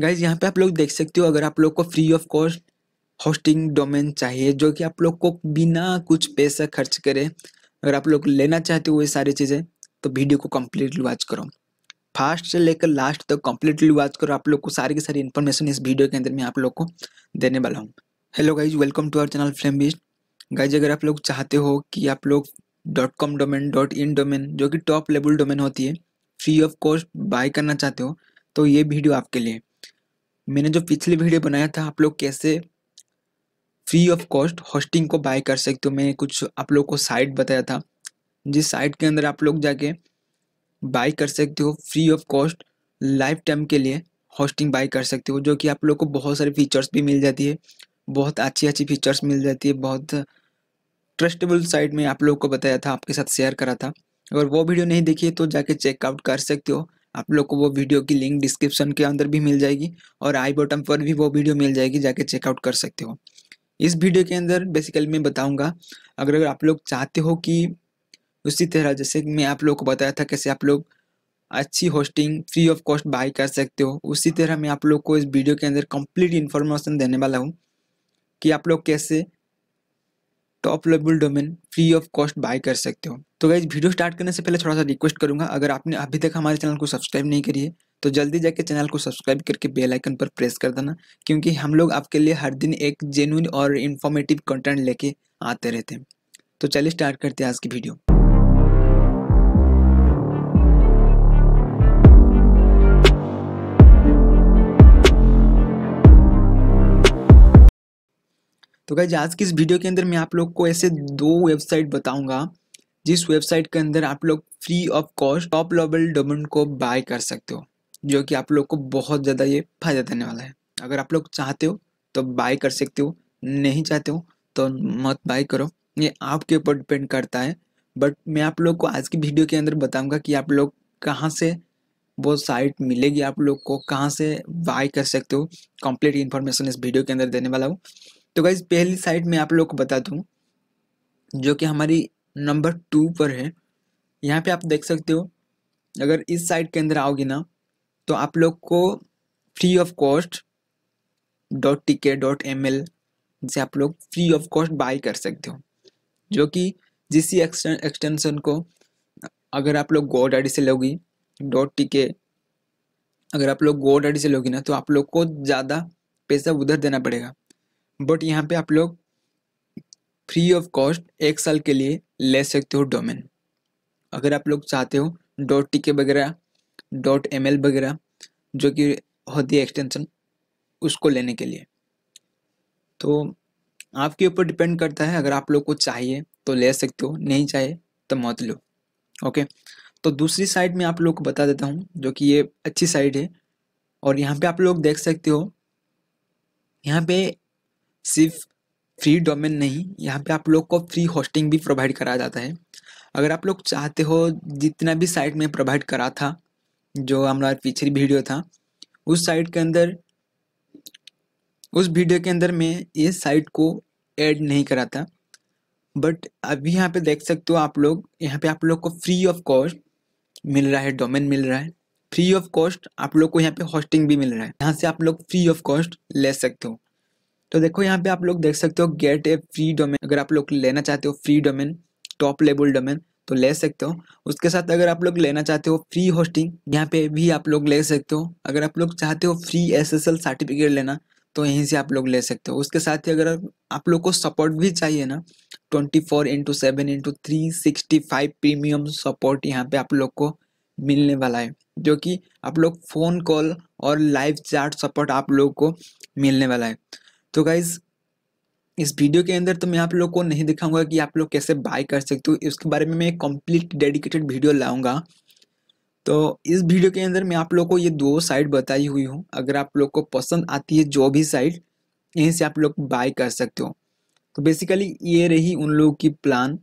guys यहाँ पे आप लोग देख सकते हो अगर आप लोग को free of cost hosting domain चाहिए जो कि आप लोग को बिना कुछ पैसा खर्च करे अगर आप लोग लेना चाहते हो ये सारी चीज़ें तो वीडियो को कम्प्लीटली वॉच करो फास्ट से लेकर लास्ट तक कम्प्लीटली वॉच करो आप लोग को सारी की सारी इन्फॉर्मेशन इस वीडियो के अंदर मैं आप लोग को देने वाला हूँ hello guys welcome to our channel Flame Beast guys अगर आप लोग चाहते हो कि आप लोग dot com domain dot in domain जो कि टॉप लेवल डोमेन होती है फ्री ऑफ कॉस्ट बाय करना चाहते हो तो ये वीडियो आपके लिए मैंने जो पिछले वीडियो बनाया था आप लोग कैसे फ्री ऑफ कॉस्ट होस्टिंग को बाय कर सकते हो मैंने कुछ आप लोग को साइट बताया था जिस साइट के अंदर आप लोग जाके बाय कर सकते हो free of cost lifetime के लिए होस्टिंग बाय कर सकते हो जो कि आप लोग को बहुत सारे फीचर्स भी मिल जाती है बहुत अच्छी अच्छी फीचर्स मिल जाती है बहुत ट्रस्टेबल साइट में आप लोग को बताया था आपके साथ शेयर करा था अगर वो वीडियो नहीं देखी है तो जाके चेकआउट कर सकते हो आप लोग को वो वीडियो की लिंक डिस्क्रिप्शन के अंदर भी मिल जाएगी और आई बॉटम पर भी वो वीडियो मिल जाएगी जाके चेकआउट कर सकते हो इस वीडियो के अंदर बेसिकली मैं बताऊंगा अगर अगर आप लोग चाहते हो कि उसी तरह जैसे मैं आप लोग को बताया था कैसे आप लोग अच्छी hosting free of cost buy कर सकते हो उसी तरह मैं आप लोग को इस वीडियो के अंदर कंप्लीट इन्फॉर्मेशन देने वाला हूँ कि आप लोग कैसे top level domain free of cost buy कर सकते हो तो गाइज वीडियो स्टार्ट करने से पहले थोड़ा सा रिक्वेस्ट करूंगा अगर आपने अभी तक हमारे चैनल को सब्सक्राइब नहीं करिए तो जल्दी जाके चैनल को सब्सक्राइब करके बेल आइकन पर प्रेस कर देना क्योंकि हम लोग आपके लिए हर दिन एक जेन्यून और इन्फॉर्मेटिव कंटेंट लेके आते रहते हैं तो चलिए स्टार्ट करते हैं आज की वीडियो तो गाइज आज की इस वीडियो के अंदर मैं आप लोग को ऐसे दो वेबसाइट बताऊंगा जिस वेबसाइट के अंदर आप लोग free of cost top level domain को बाय कर सकते हो जो कि आप लोग को बहुत ज़्यादा ये फायदा देने वाला है अगर आप लोग चाहते हो तो बाय कर सकते हो नहीं चाहते हो तो मत बाय करो ये आपके ऊपर डिपेंड करता है बट मैं आप लोग को आज की वीडियो के अंदर बताऊंगा कि आप लोग कहाँ से वो साइट मिलेगी आप लोग को कहाँ से बाय कर सकते हो कंप्लीट इन्फॉर्मेशन इस वीडियो के अंदर देने वाला हूँ तो गाइज पहली साइट में आप लोग को बता दूँ जो कि हमारी नंबर टू पर है यहाँ पे आप देख सकते हो अगर इस साइट के अंदर आओगे ना तो आप लोग को free of cost dot K dot M L जिसे आप लोग फ्री ऑफ कॉस्ट बाय कर सकते हो जो कि जिस एक्सटेंशन को अगर आप लोग गोड आई से लोगी डॉट के अगर आप लोग गोड आई से लोगी ना तो आप लोग को ज़्यादा पैसा उधर देना पड़ेगा बट यहाँ पे आप लोग फ्री ऑफ कॉस्ट एक साल के लिए ले सकते हो डोमेन अगर आप लोग चाहते हो डॉट टी के वगैरह डॉट एम एल वगैरह जो कि होती है एक्सटेंशन उसको लेने के लिए तो आपके ऊपर डिपेंड करता है अगर आप लोग को चाहिए तो ले सकते हो नहीं चाहिए तो मत लो ओके तो दूसरी साइड में आप लोग को बता देता हूँ जो कि ये अच्छी साइड है और यहाँ पे आप लोग देख सकते हो यहाँ पे सिर्फ फ्री डोमेन नहीं यहाँ पे आप लोग को फ्री होस्टिंग भी प्रोवाइड कराया जाता है अगर आप लोग चाहते हो जितना भी साइट में प्रोवाइड करा था जो हमारा पिछली वीडियो था उस साइट के अंदर उस वीडियो के अंदर मैं ये साइट को ऐड नहीं करा था बट अभी यहाँ पे देख सकते हो आप लोग यहाँ पे आप लोग को फ्री ऑफ कॉस्ट मिल रहा है डोमेन मिल रहा है फ्री ऑफ कॉस्ट आप लोग को यहाँ पे होस्टिंग भी मिल रहा है यहाँ से आप लोग फ्री ऑफ कॉस्ट ले सकते हो तो देखो यहाँ पे आप लोग देख सकते हो गेट ए फ्री डोमेन अगर आप लोग लेना चाहते हो free domain top level domain तो ले सकते हो उसके साथ अगर आप लोग लेना चाहते हो फ्री होस्टिंग यहाँ पे भी आप लोग ले सकते हो अगर आप लोग चाहते हो फ्री एल सर्टिफिकेट लेना तो यहीं से आप लोग ले सकते हो उसके साथ ही अगर आप लोग को सपोर्ट भी चाहिए ना twenty four into seven into three sixty five premium support यहाँ पे आप लोग को मिलने वाला है जो कि आप लोग फ़ोन कॉल और लाइव चैट सपोर्ट आप लोग को मिलने वाला है तो गाइज इस वीडियो के अंदर तो मैं आप लोग को नहीं दिखाऊंगा कि आप लोग कैसे बाय कर सकते हो उसके बारे में मैं कंप्लीट डेडिकेटेड वीडियो लाऊंगा तो इस वीडियो के अंदर मैं आप लोग को ये दो साइट बताई हुई हूँ अगर आप लोग को पसंद आती है जो भी साइट यहीं से आप लोग बाय कर सकते हो तो बेसिकली ये रही उन लोगों की प्लान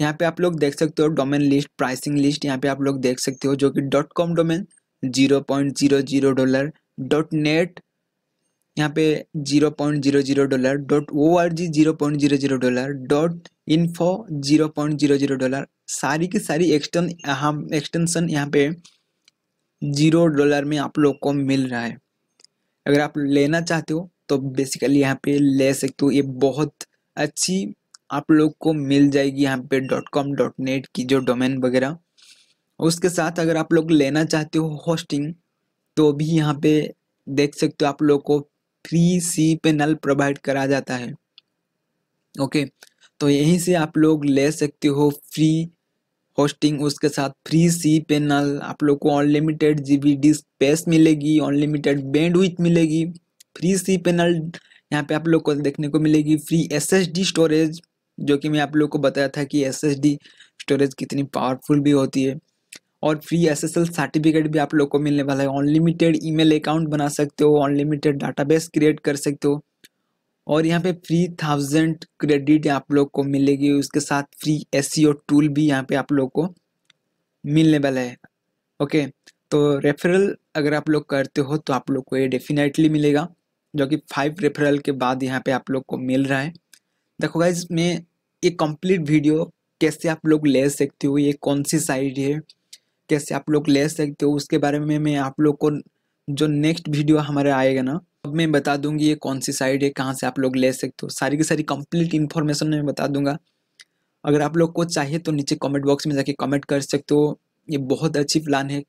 यहाँ पे आप लोग देख सकते हो डोमेन लिस्ट प्राइसिंग लिस्ट यहाँ पे आप लोग देख सकते हो जो कि dot com domain zero point zero zero dollar dot net यहाँ पे zero point zero zero dollar dot O R G zero point zero zero dollar dot info zero point zero zero dollar सारी की सारी extern हम extension यहाँ पे zero dollar में आप लोग को मिल रहा है अगर आप लेना चाहते हो तो बेसिकली यहाँ पे ले सकते हो ये बहुत अच्छी आप लोग को मिल जाएगी यहाँ पे डॉट कॉम डॉट नेट की जो डोमेन वगैरह उसके साथ अगर आप लोग लेना चाहते हो होस्टिंग तो भी यहाँ पे देख सकते हो आप लोग को फ्री सी पे नल प्रोवाइड करा जाता है ओके तो यहीं से आप लोग ले सकते हो फ्री होस्टिंग उसके साथ फ्री सी पे नल आप लोग को unlimited G B D space मिलेगी अनलिमिटेड बैंडविथ मिलेगी फ्री सी पे नल यहाँ पे आप लोग को देखने को मिलेगी free S S D storage जो कि मैं आप लोग को बताया था कि एस एस डी स्टोरेज कितनी पावरफुल भी होती है और फ्री एसएसएल सर्टिफिकेट भी आप लोग को मिलने वाला है अनलिमिटेड ईमेल अकाउंट बना सकते हो अनलिमिटेड डाटाबेस क्रिएट कर सकते हो और यहाँ पे फ्री थाउजेंड क्रेडिट आप लोग को मिलेगी उसके साथ फ्री एस टूल भी यहाँ पे आप लोग को मिलने वाला है ओके तो रेफरल अगर आप लोग करते हो तो आप लोग को ये डेफिनेटली मिलेगा जो कि फाइव रेफरल के बाद यहाँ पे आप लोग को मिल रहा है देखो गाइज मैं ये कंप्लीट वीडियो कैसे आप लोग ले सकते हो ये कौन सी साइड है कैसे आप लोग ले सकते हो उसके बारे में मैं आप लोग को जो नेक्स्ट वीडियो हमारा आएगा ना अब मैं बता दूंगी ये कौन सी साइड है कहाँ से आप लोग ले सकते हो सारी की सारी कंप्लीट इन्फॉर्मेशन मैं बता दूंगा अगर आप लोग को चाहिए तो नीचे कमेंट बॉक्स में जाके कमेंट कर सकते हो ये बहुत अच्छी प्लान है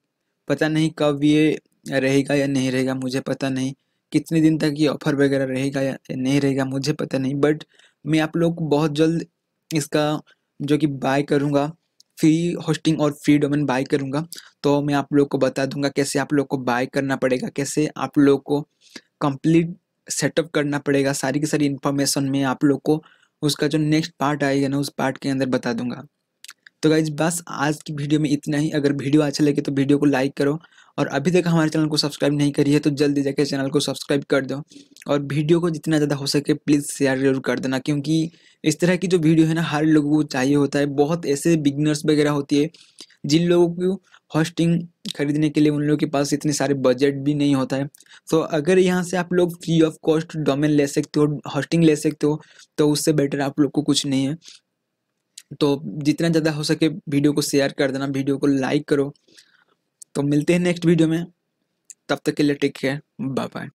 पता नहीं कब ये रहेगा या नहीं रहेगा मुझे पता नहीं कितने दिन तक ये ऑफर वगैरह रहेगा या नहीं रहेगा मुझे पता नहीं बट मैं आप लोग को बहुत जल्द इसका जो कि बाय करूँगा फ्री होस्टिंग और फ्री डोमेन बाय करूँगा तो मैं आप लोग को बता दूंगा कैसे आप लोग को बाय करना पड़ेगा कैसे आप लोग को कंप्लीट सेटअप करना पड़ेगा सारी की सारी इन्फॉर्मेशन में आप लोग को उसका जो नेक्स्ट पार्ट आएगा ना उस पार्ट के अंदर बता दूंगा तो गाइज बस आज की वीडियो में इतना ही अगर वीडियो अच्छा लगे तो वीडियो को लाइक करो और अभी तक हमारे चैनल को सब्सक्राइब नहीं करी है तो जल्दी जाकर चैनल को सब्सक्राइब कर दो और वीडियो को जितना ज़्यादा हो सके प्लीज़ शेयर जरूर कर देना क्योंकि इस तरह की जो वीडियो है ना हर लोगों को चाहिए होता है बहुत ऐसे बिगनर्स वगैरह होती है जिन लोगों को होस्टिंग खरीदने के लिए उन लोगों के पास इतने सारे बजट भी नहीं होता है तो अगर यहाँ से आप लोग फ्री ऑफ कॉस्ट डोमेन ले सकते हो होस्टिंग ले सकते हो तो उससे बेटर आप लोग को कुछ नहीं है तो जितना ज़्यादा हो सके वीडियो को शेयर कर देना वीडियो को लाइक करो तो मिलते हैं नेक्स्ट वीडियो में तब तक के लिए टेक केयर बाय बाय